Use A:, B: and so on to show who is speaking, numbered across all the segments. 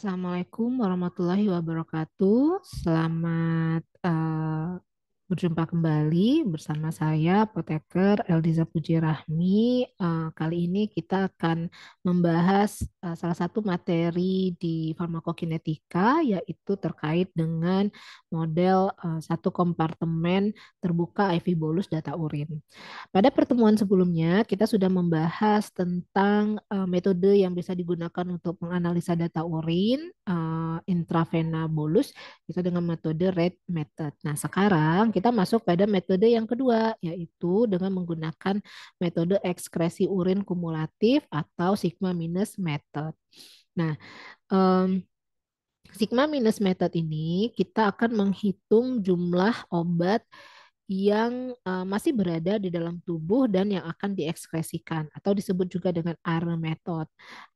A: Assalamualaikum warahmatullahi wabarakatuh. Selamat uh, Berjumpa kembali bersama saya, proteker Eliza Puji Rahmi. Eh, kali ini kita akan membahas eh, salah satu materi di farmakokinetika, yaitu terkait dengan model eh, satu kompartemen terbuka IV bolus data urin. Pada pertemuan sebelumnya, kita sudah membahas tentang metode yang bisa digunakan untuk menganalisa data urin intravena bolus, itu dengan metode RED method. Nah, sekarang kita kita masuk pada metode yang kedua, yaitu dengan menggunakan metode ekskresi urin kumulatif atau sigma minus method. Nah, um, sigma minus method ini kita akan menghitung jumlah obat yang uh, masih berada di dalam tubuh dan yang akan diekskresikan atau disebut juga dengan ARE method.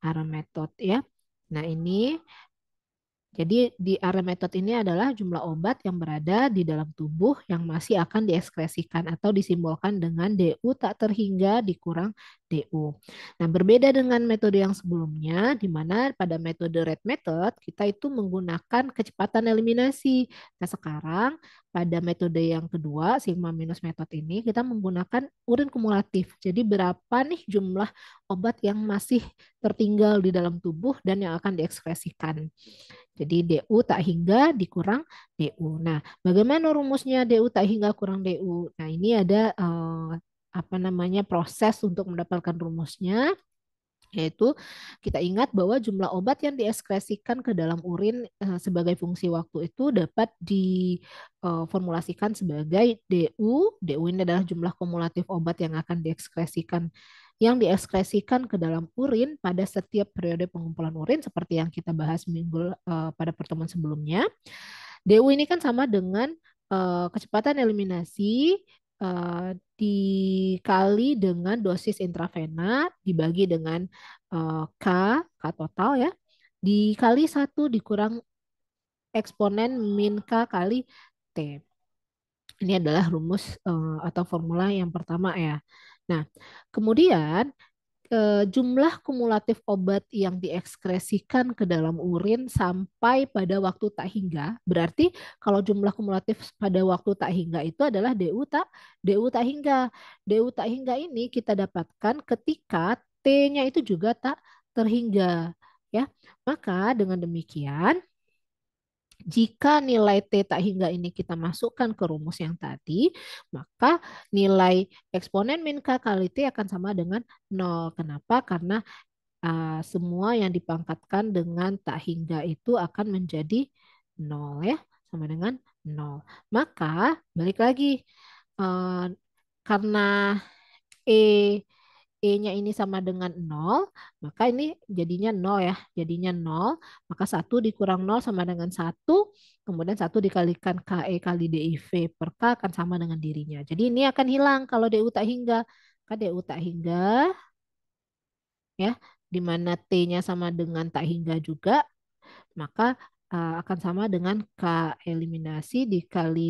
A: ARE method ya. Nah, ini jadi di area metode ini adalah jumlah obat yang berada di dalam tubuh yang masih akan diekskresikan atau disimbolkan dengan DU tak terhingga dikurang DU. Nah, berbeda dengan metode yang sebelumnya di mana pada metode red method kita itu menggunakan kecepatan eliminasi. Nah, sekarang pada metode yang kedua, sigma minus metode ini, kita menggunakan urin kumulatif. Jadi berapa nih jumlah obat yang masih tertinggal di dalam tubuh dan yang akan diekspresikan. Jadi DU tak hingga dikurang DU. Nah, bagaimana rumusnya DU tak hingga kurang DU? Nah, ini ada eh, apa namanya proses untuk mendapatkan rumusnya yaitu kita ingat bahwa jumlah obat yang diekskresikan ke dalam urin eh, sebagai fungsi waktu itu dapat diformulasikan eh, sebagai DU. DU ini adalah jumlah kumulatif obat yang akan diekskresikan yang diekskresikan ke dalam urin pada setiap periode pengumpulan urin seperti yang kita bahas minggu eh, pada pertemuan sebelumnya. DU ini kan sama dengan kecepatan eliminasi uh, dikali dengan dosis intravena dibagi dengan eh, K, K total ya, dikali satu dikurang eksponen min K kali T. Ini adalah rumus eh, atau formula yang pertama ya. Nah, kemudian Eh, jumlah kumulatif obat yang diekskresikan ke dalam urin sampai pada waktu tak hingga. Berarti kalau jumlah kumulatif pada waktu tak hingga itu adalah DU tak DU tak hingga. DU tak hingga ini kita dapatkan ketika T-nya itu juga tak terhingga ya. Maka dengan demikian jika nilai T tak hingga ini kita masukkan ke rumus yang tadi, maka nilai eksponen min K kali T akan sama dengan 0. Kenapa? Karena uh, semua yang dipangkatkan dengan tak hingga itu akan menjadi 0 ya, sama dengan 0. Maka balik lagi, uh, karena E E-nya ini sama dengan nol maka ini jadinya nol ya. Jadinya nol maka satu dikurang nol sama dengan satu kemudian satu dikalikan KE kali DIV per K akan sama dengan dirinya. Jadi ini akan hilang kalau DU tak hingga. Maka DU tak hingga, ya, di mana T-nya sama dengan tak hingga juga, maka e, akan sama dengan K eliminasi dikali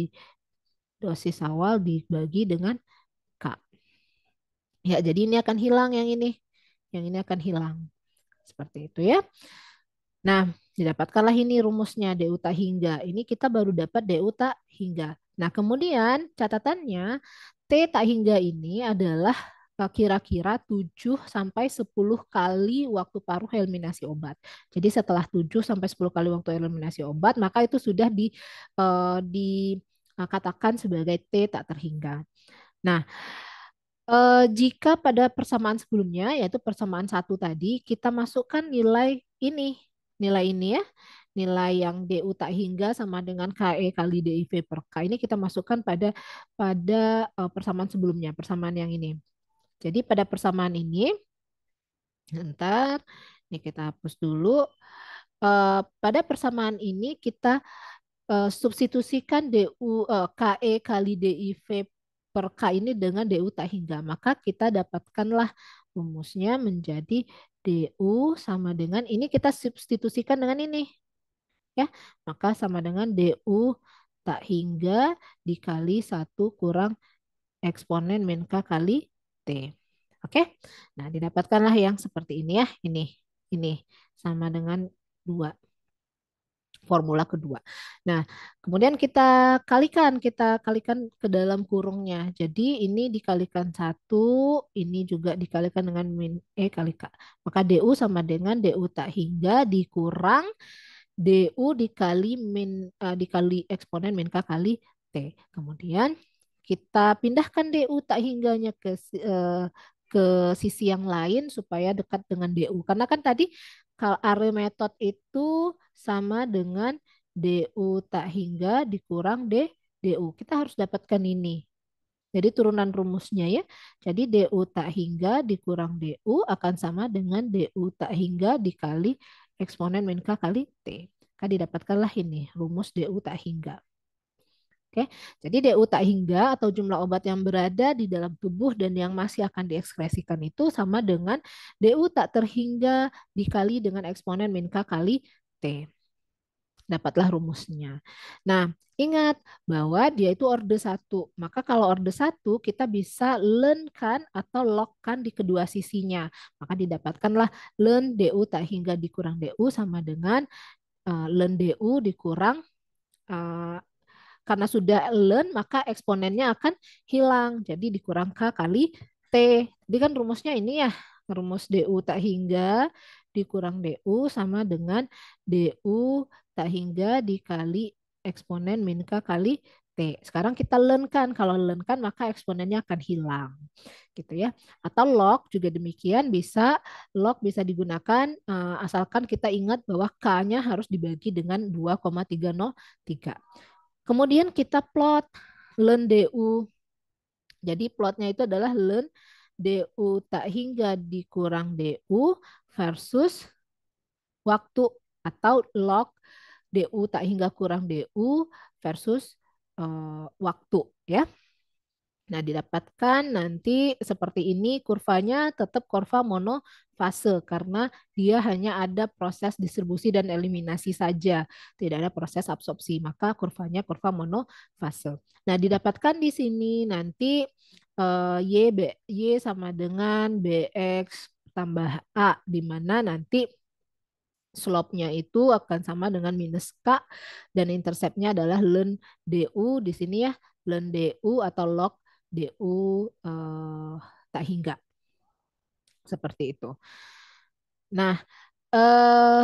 A: dosis awal dibagi dengan Ya, jadi ini akan hilang yang ini. Yang ini akan hilang. Seperti itu ya. Nah, didapatkanlah ini rumusnya DU tak hingga. Ini kita baru dapat DU tak hingga. Nah, kemudian catatannya T tak hingga ini adalah eh, kira-kira 7 sampai 10 kali waktu paruh eliminasi obat. Jadi setelah 7 sampai 10 kali waktu eliminasi obat, maka itu sudah di eh, dikatakan eh, sebagai T tak terhingga. Nah, Uh, jika pada persamaan sebelumnya, yaitu persamaan satu tadi, kita masukkan nilai ini, nilai ini ya, nilai yang DU tak hingga sama dengan KE kali DIV per K. Ini kita masukkan pada pada uh, persamaan sebelumnya, persamaan yang ini. Jadi pada persamaan ini, ntar, ini kita hapus dulu. Uh, pada persamaan ini kita uh, substitusikan DU uh, KE kali DIV per K ini dengan DU tak hingga. Maka kita dapatkanlah rumusnya menjadi DU sama dengan, ini kita substitusikan dengan ini. ya Maka sama dengan DU tak hingga dikali satu kurang eksponen min K kali T. Oke, nah didapatkanlah yang seperti ini ya, ini, ini sama dengan dua formula kedua. Nah, kemudian kita kalikan, kita kalikan ke dalam kurungnya. Jadi ini dikalikan satu, ini juga dikalikan dengan min e eh, k. Maka DU sama dengan DU tak hingga dikurang DU dikali min uh, dikali eksponen min K kali T. Kemudian kita pindahkan DU tak hingganya ke uh, ke sisi yang lain supaya dekat dengan DU. Karena kan tadi kalau area method itu sama dengan DU tak hingga dikurang D, DU. Kita harus dapatkan ini. Jadi turunan rumusnya ya. Jadi DU tak hingga dikurang DU akan sama dengan DU tak hingga dikali eksponen min K kali T. Kita didapatkanlah ini rumus DU tak hingga. Oke, jadi DU tak hingga atau jumlah obat yang berada di dalam tubuh dan yang masih akan diekskresikan itu sama dengan DU tak terhingga dikali dengan eksponen min K kali Dapatlah rumusnya. Nah, ingat bahwa dia itu orde satu. Maka kalau orde satu kita bisa learn kan atau log kan di kedua sisinya. Maka didapatkanlah learn DU tak hingga dikurang DU sama dengan uh, learn DU dikurang uh, karena sudah lend maka eksponennya akan hilang. Jadi dikurang K kali T. Jadi kan rumusnya ini ya, rumus DU tak hingga dikurang DU sama dengan DU tak hingga dikali eksponen min K kali T. Sekarang kita lenkan. Kalau lenkan maka eksponennya akan hilang. Gitu ya. Atau log juga demikian bisa log bisa digunakan eh, asalkan kita ingat bahwa K-nya harus dibagi dengan 2,303. Kemudian kita plot len DU. Jadi plotnya itu adalah len DU tak hingga dikurang DU versus waktu atau log DU tak hingga kurang DU versus uh, waktu ya. Nah, didapatkan nanti seperti ini kurvanya tetap kurva monofase karena dia hanya ada proses distribusi dan eliminasi saja, tidak ada proses absorpsi. Maka kurvanya kurva monofase. Nah, didapatkan di sini nanti uh, y B, y sama dengan bx tambah A, di mana nanti slope-nya itu akan sama dengan minus K, dan interceptnya adalah ln DU, di sini ya, ln DU atau log DU eh, tak hingga. Seperti itu. Nah, eh,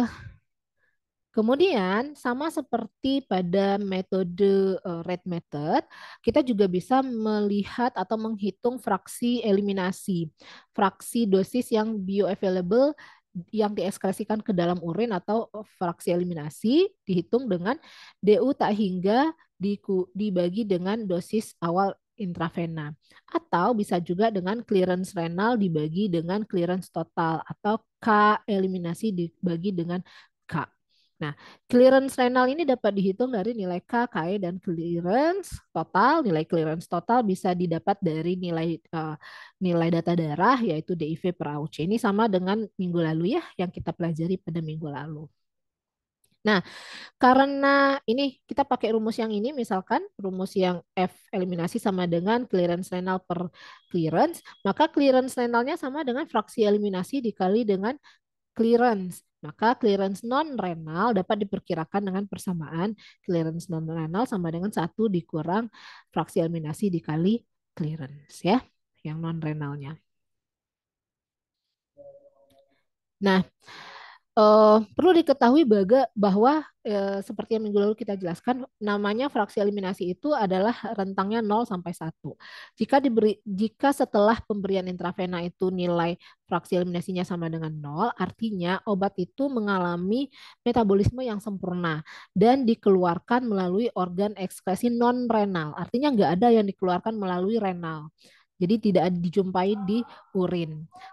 A: Kemudian sama seperti pada metode eh, red method, kita juga bisa melihat atau menghitung fraksi eliminasi, fraksi dosis yang bioavailable yang diekskresikan ke dalam urin atau fraksi eliminasi dihitung dengan DU tak hingga dibagi dengan dosis awal intravena atau bisa juga dengan clearance renal dibagi dengan clearance total atau K eliminasi dibagi dengan K. Nah, clearance renal ini dapat dihitung dari nilai K, KE, dan clearance total. Nilai clearance total bisa didapat dari nilai uh, nilai data darah, yaitu DIV per AUC. Ini sama dengan minggu lalu ya, yang kita pelajari pada minggu lalu. Nah, karena ini kita pakai rumus yang ini, misalkan rumus yang F eliminasi sama dengan clearance renal per clearance, maka clearance renalnya sama dengan fraksi eliminasi dikali dengan clearance. Maka clearance non-renal dapat diperkirakan dengan persamaan clearance non-renal sama dengan satu dikurang fraksi eliminasi dikali clearance ya, yang non-renalnya. Nah, Uh, perlu diketahui baga bahwa uh, seperti yang minggu lalu kita jelaskan namanya fraksi eliminasi itu adalah rentangnya 0 sampai 1. Jika diberi jika setelah pemberian intravena itu nilai fraksi eliminasinya sama dengan 0, artinya obat itu mengalami metabolisme yang sempurna dan dikeluarkan melalui organ ekskresi non renal. Artinya nggak ada yang dikeluarkan melalui renal. Jadi tidak dijumpai di urin.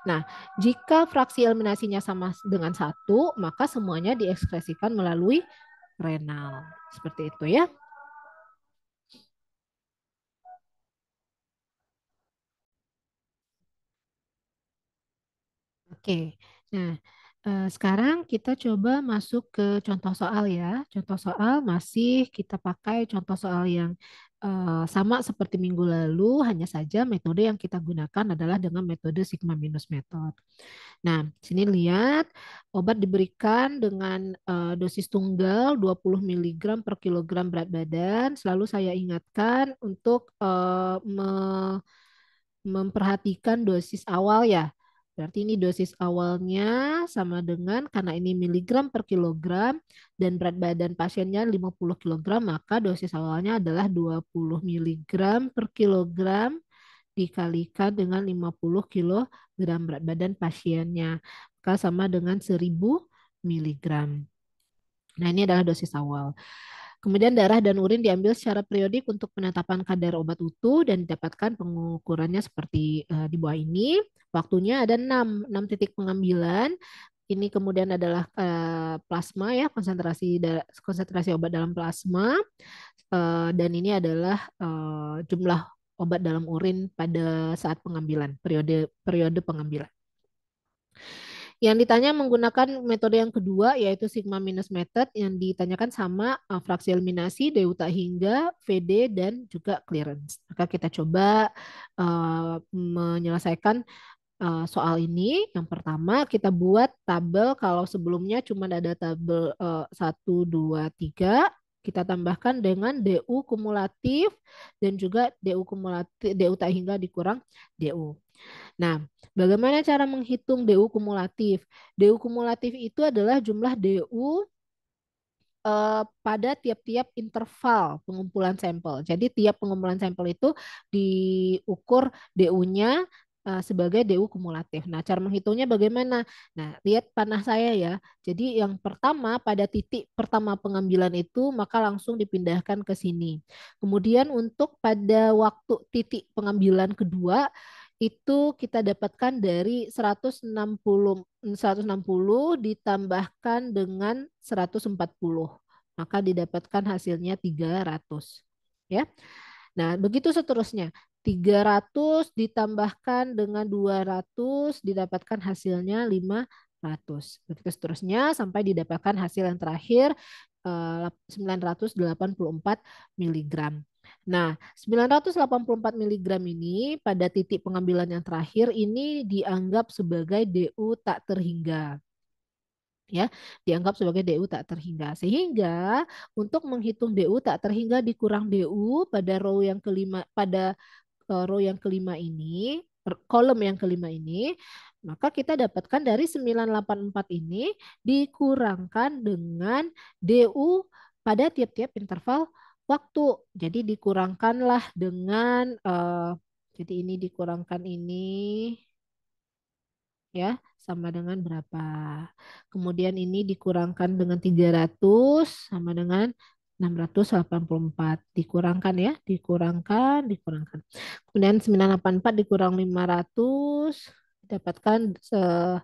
A: Nah, jika fraksi eliminasinya sama dengan satu, maka semuanya diekspresikan melalui renal. Seperti itu ya. Oke. Nah, Eh, sekarang kita coba masuk ke contoh soal ya. Contoh soal masih kita pakai contoh soal yang eh, sama seperti minggu lalu, hanya saja metode yang kita gunakan adalah dengan metode sigma minus method. Nah, sini lihat obat diberikan dengan eh, dosis tunggal 20 mg per kilogram berat badan. Selalu saya ingatkan untuk memperhatikan dosis awal ya Berarti ini dosis awalnya sama dengan karena ini miligram per kilogram dan berat badan pasiennya 50 kilogram maka dosis awalnya adalah 20 miligram per kilogram dikalikan dengan 50 kg berat badan pasiennya. Maka sama dengan 1000 miligram. Nah, ini adalah dosis awal. Kemudian darah dan urin diambil secara periodik untuk penetapan kadar obat utuh dan didapatkan pengukurannya seperti uh, di bawah ini. Waktunya ada 6, 6 titik pengambilan. Ini kemudian adalah uh, plasma ya, konsentrasi konsentrasi obat dalam plasma. Uh, dan ini adalah uh, jumlah obat dalam urin pada saat pengambilan, periode periode pengambilan. Yang ditanya menggunakan metode yang kedua yaitu sigma minus method yang ditanyakan sama fraksi eliminasi, deuta hingga, VD dan juga clearance. Maka kita coba uh, menyelesaikan uh, soal ini. Yang pertama kita buat tabel kalau sebelumnya cuma ada tabel uh, 1 2 3 kita tambahkan dengan DU kumulatif dan juga DU kumulatif DU tak hingga dikurang DU. Nah, bagaimana cara menghitung DU kumulatif? DU kumulatif itu adalah jumlah DU eh, pada tiap-tiap interval pengumpulan sampel. Jadi tiap pengumpulan sampel itu diukur DU-nya eh, sebagai DU kumulatif. Nah, cara menghitungnya bagaimana? Nah, lihat panah saya ya. Jadi yang pertama pada titik pertama pengambilan itu maka langsung dipindahkan ke sini. Kemudian untuk pada waktu titik pengambilan kedua itu kita dapatkan dari 160 160 ditambahkan dengan 140. Maka didapatkan hasilnya 300 ya. Nah, begitu seterusnya. 300 ditambahkan dengan 200 didapatkan hasilnya 500. Begitu seterusnya sampai didapatkan hasil yang terakhir 984 eh, miligram. Nah, 984 mg ini pada titik pengambilan yang terakhir ini dianggap sebagai DU tak terhingga. Ya, dianggap sebagai DU tak terhingga. Sehingga untuk menghitung DU tak terhingga dikurang DU pada row yang kelima pada e, row yang kelima ini, kolom yang kelima ini, maka kita dapatkan dari 984 ini dikurangkan dengan DU pada tiap-tiap interval waktu. Jadi dikurangkanlah dengan uh, jadi ini dikurangkan ini ya sama dengan berapa. Kemudian ini dikurangkan dengan 300 sama dengan 684 dikurangkan ya, dikurangkan, dikurangkan. Kemudian 984 dikurang 500 dapatkan se eh,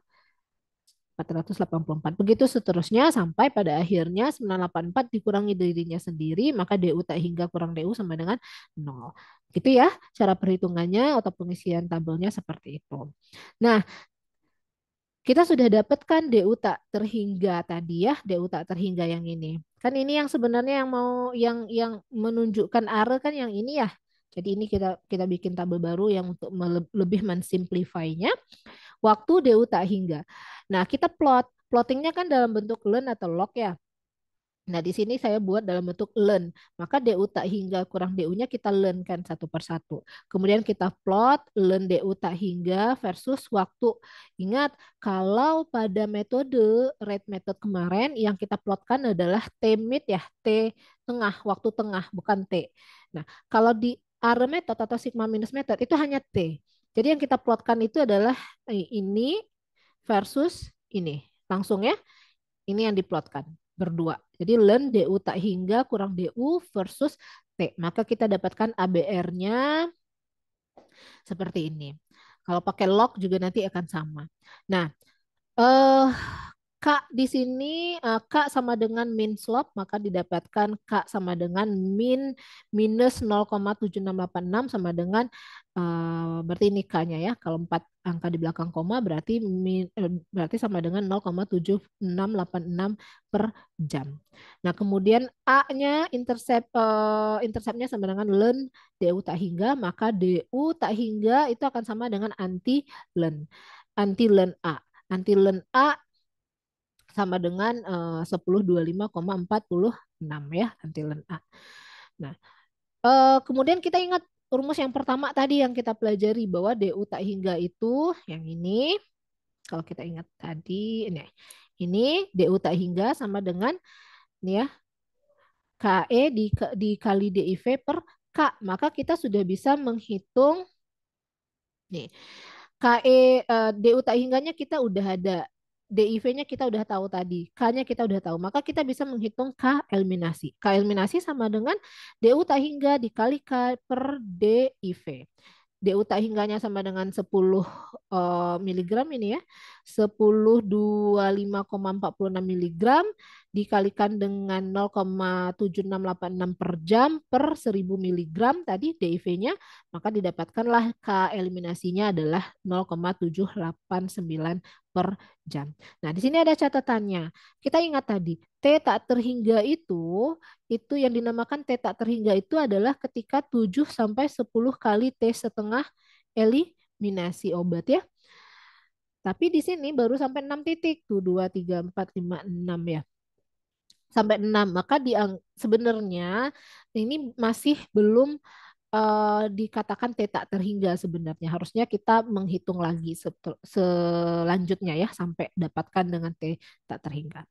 A: 484. Begitu seterusnya sampai pada akhirnya 984 dikurangi dirinya sendiri, maka DU tak hingga kurang DU sama dengan 0. Gitu ya, cara perhitungannya atau pengisian tabelnya seperti itu. Nah, kita sudah dapatkan DU tak terhingga tadi ya, DU tak terhingga yang ini. Kan ini yang sebenarnya yang mau yang yang menunjukkan arah kan yang ini ya, jadi ini kita kita bikin tabel baru yang untuk lebih mensimplify-nya. Waktu DU tak hingga. Nah, kita plot. Plottingnya kan dalam bentuk learn atau log ya. Nah, di sini saya buat dalam bentuk learn. Maka DU tak hingga kurang DU-nya kita learn kan satu per satu. Kemudian kita plot learn DU tak hingga versus waktu. Ingat, kalau pada metode rate method kemarin yang kita plotkan adalah T mid ya, T tengah, waktu tengah, bukan T. Nah, kalau di R method atau sigma minus method itu hanya T. Jadi yang kita plotkan itu adalah eh, ini versus ini. Langsung ya. Ini yang diplotkan berdua. Jadi len DU tak hingga kurang DU versus T. Maka kita dapatkan ABR-nya seperti ini. Kalau pakai log juga nanti akan sama. Nah, eh, K di sini eh, K sama dengan min slope, maka didapatkan K sama dengan min minus 0,7686 sama dengan eh, berarti ini K-nya ya. Kalau empat angka di belakang koma berarti min, eh, berarti sama dengan 0,7686 per jam. Nah, kemudian A-nya intercept uh, interceptnya sama dengan len DU tak hingga, maka DU tak hingga itu akan sama dengan anti len anti len A. Anti len A sama dengan eh, uh, 1025,46 ya antilen A. Nah, eh, kemudian kita ingat rumus yang pertama tadi yang kita pelajari bahwa DU tak hingga itu yang ini kalau kita ingat tadi ini ini DU tak hingga sama dengan ini ya KE di, dikali DIV per K. Maka kita sudah bisa menghitung nih KE uh, eh, DU tak hingganya kita udah ada DIV-nya kita udah tahu tadi, K-nya kita udah tahu. Maka kita bisa menghitung K eliminasi. K eliminasi sama dengan DU tak hingga dikali K per DIV. DU tak hingganya sama dengan 10 uh, eh, miligram ini ya. 1025,46 mg dikalikan dengan 0,7686 per jam per 1000 mg tadi DIV-nya, maka didapatkanlah K eliminasinya adalah 0,789 per jam. Nah, di sini ada catatannya. Kita ingat tadi, T tak terhingga itu, itu yang dinamakan T tak terhingga itu adalah ketika 7 sampai 10 kali T setengah eliminasi obat ya. Tapi di sini baru sampai 6 titik. Tuh 2, 3, 4, 5, 6 ya. Sampai 6. Maka di, sebenarnya ini masih belum uh, dikatakan teta terhingga sebenarnya. Harusnya kita menghitung lagi selanjutnya ya sampai dapatkan dengan teta terhingga.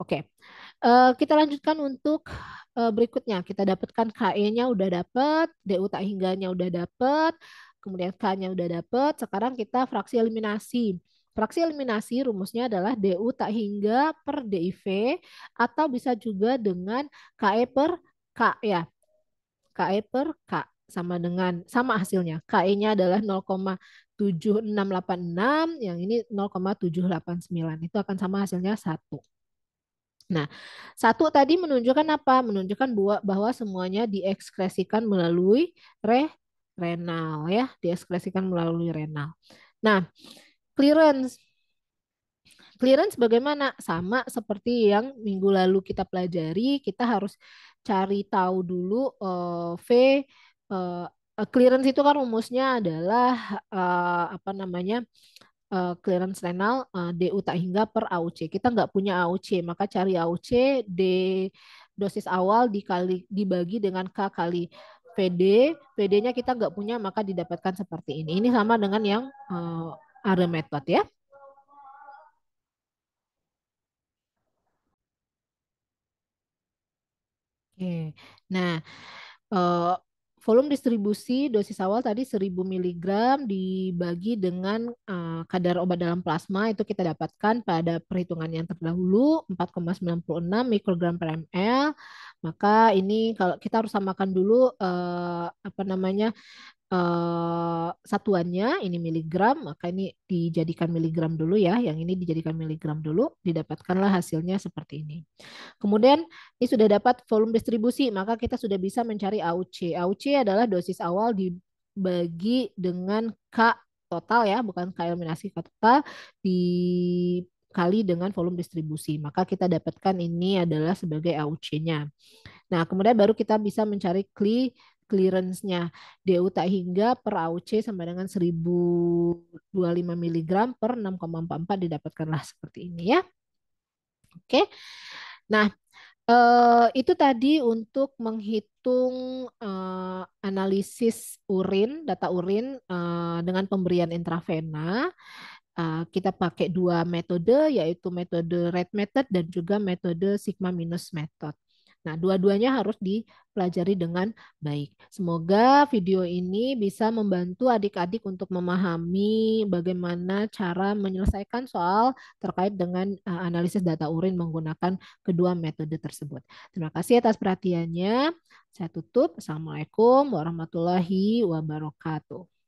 A: Oke, okay. uh, eh, kita lanjutkan untuk uh, berikutnya. Kita dapatkan KE-nya udah dapat, DU tak hingganya udah dapat, kemudian K-nya udah dapet, sekarang kita fraksi eliminasi. Fraksi eliminasi rumusnya adalah DU tak hingga per DIV atau bisa juga dengan KE per K ya. KE per K sama dengan sama hasilnya. KE-nya adalah 0,7686, yang ini 0,789. Itu akan sama hasilnya 1. Nah, satu tadi menunjukkan apa? Menunjukkan bahwa, bahwa semuanya diekskresikan melalui re renal ya, diekskresikan melalui renal. Nah, clearance clearance bagaimana? Sama seperti yang minggu lalu kita pelajari, kita harus cari tahu dulu uh, V uh, clearance itu kan rumusnya adalah uh, apa namanya? clearance renal uh, DU tak hingga per AUC. Kita nggak punya AUC, maka cari AUC D dosis awal dikali dibagi dengan K kali PD, PD-nya kita nggak punya maka didapatkan seperti ini. Ini sama dengan yang uh, eh, array method ya. Oke. Nah, uh, Volume distribusi dosis awal tadi 1000 mg dibagi dengan eh, kadar obat dalam plasma itu kita dapatkan pada perhitungan yang terdahulu 4,96 mikrogram per ml. Maka ini kalau kita harus samakan dulu eh, apa namanya uh, satuannya ini miligram maka ini dijadikan miligram dulu ya yang ini dijadikan miligram dulu didapatkanlah hasilnya seperti ini kemudian ini sudah dapat volume distribusi maka kita sudah bisa mencari AUC AUC adalah dosis awal dibagi dengan K total ya bukan K eliminasi K total di kali dengan volume distribusi. Maka kita dapatkan ini adalah sebagai AUC-nya. Nah, kemudian baru kita bisa mencari clear clearance-nya DU tak hingga per AUC sama dengan 1025 mg per 6,44 didapatkanlah seperti ini ya. Oke. Nah, eh, itu tadi untuk menghitung eh, analisis urin, data urin eh, dengan pemberian intravena kita pakai dua metode yaitu metode red method dan juga metode sigma minus method. Nah, dua-duanya harus dipelajari dengan baik. Semoga video ini bisa membantu adik-adik untuk memahami bagaimana cara menyelesaikan soal terkait dengan eh, analisis data urin menggunakan kedua metode tersebut. Terima kasih atas perhatiannya. Saya tutup. Assalamualaikum warahmatullahi wabarakatuh.